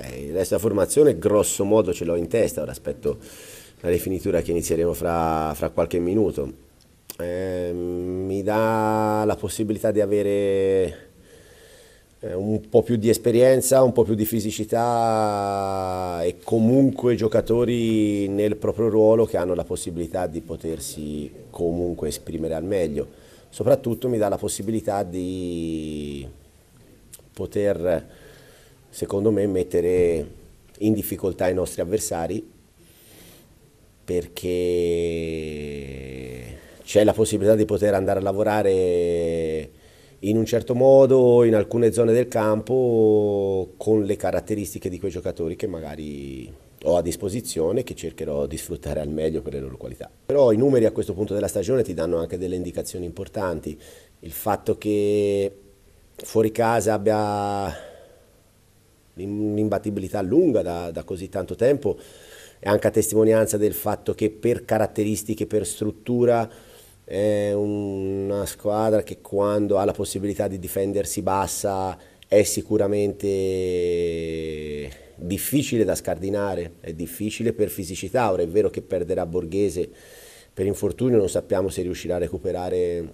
Beh, questa formazione grosso modo ce l'ho in testa, ora aspetto la rifinitura che inizieremo fra, fra qualche minuto. Eh, mi dà la possibilità di avere eh, un po' più di esperienza, un po' più di fisicità e comunque giocatori nel proprio ruolo che hanno la possibilità di potersi comunque esprimere al meglio. Soprattutto mi dà la possibilità di poter secondo me, mettere in difficoltà i nostri avversari perché c'è la possibilità di poter andare a lavorare in un certo modo in alcune zone del campo con le caratteristiche di quei giocatori che magari ho a disposizione e che cercherò di sfruttare al meglio per le loro qualità. Però i numeri a questo punto della stagione ti danno anche delle indicazioni importanti. Il fatto che fuori casa abbia un'imbattibilità lunga da, da così tanto tempo è anche a testimonianza del fatto che per caratteristiche, per struttura è una squadra che quando ha la possibilità di difendersi bassa è sicuramente difficile da scardinare, è difficile per fisicità, ora è vero che perderà Borghese per infortunio, non sappiamo se riuscirà a recuperare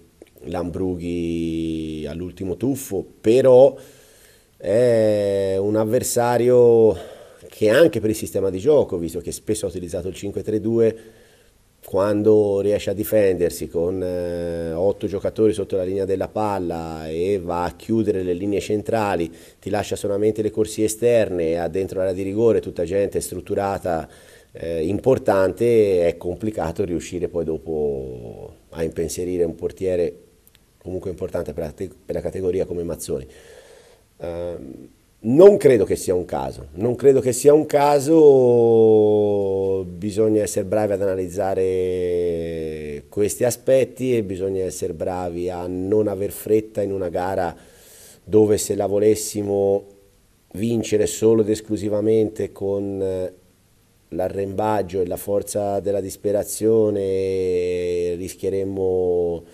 Lambrughi all'ultimo tuffo, però è un avversario che anche per il sistema di gioco, visto che spesso ha utilizzato il 5-3-2, quando riesce a difendersi con eh, 8 giocatori sotto la linea della palla e va a chiudere le linee centrali, ti lascia solamente le corsie esterne e ha dentro l'area di rigore tutta gente strutturata, eh, importante, è complicato riuscire poi dopo a impensierire un portiere comunque importante per la, per la categoria come Mazzoni. Ehm, non credo che sia un caso, non credo che sia un caso, bisogna essere bravi ad analizzare questi aspetti e bisogna essere bravi a non aver fretta in una gara dove se la volessimo vincere solo ed esclusivamente con eh, l'arrembaggio e la forza della disperazione eh, rischieremmo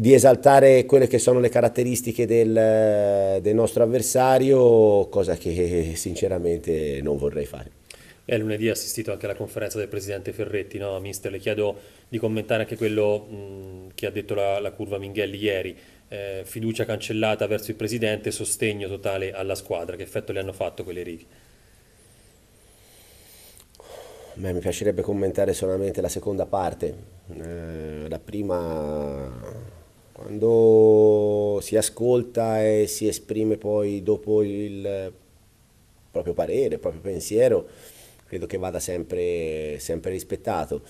di esaltare quelle che sono le caratteristiche del, del nostro avversario, cosa che sinceramente non vorrei fare. E eh, lunedì ha assistito anche alla conferenza del presidente Ferretti, no? mister? Le chiedo di commentare anche quello mh, che ha detto la, la curva Minghelli ieri. Eh, fiducia cancellata verso il presidente, sostegno totale alla squadra. Che effetto le hanno fatto quelle righe? Beh, mi piacerebbe commentare solamente la seconda parte. Eh, la prima quando si ascolta e si esprime poi dopo il proprio parere, il proprio pensiero, credo che vada sempre, sempre rispettato.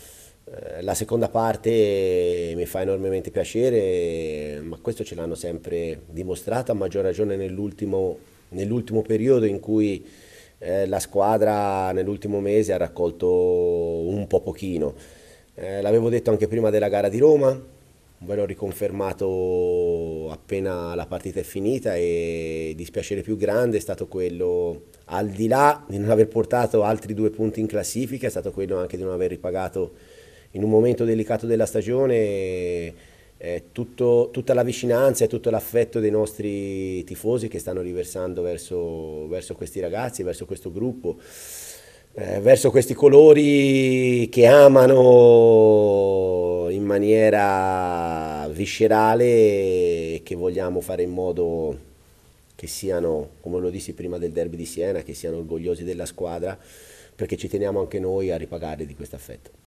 Eh, la seconda parte mi fa enormemente piacere, ma questo ce l'hanno sempre dimostrato, a maggior ragione nell'ultimo, nell'ultimo periodo in cui eh, la squadra nell'ultimo mese ha raccolto un po' pochino. Eh, l'avevo detto anche prima della gara di Roma, un velo riconfermato appena la partita è finita e il dispiacere più grande è stato quello, al di là di non aver portato altri due punti in classifica, è stato quello anche di non aver ripagato in un momento delicato della stagione eh, tutto, tutta la vicinanza e tutto l'affetto dei nostri tifosi che stanno riversando verso, verso questi ragazzi, verso questo gruppo. Eh, verso questi colori che amano in maniera viscerale e che vogliamo fare in modo che siano, come lo dissi prima del derby di Siena, che siano orgogliosi della squadra perché ci teniamo anche noi a ripagare di questo affetto.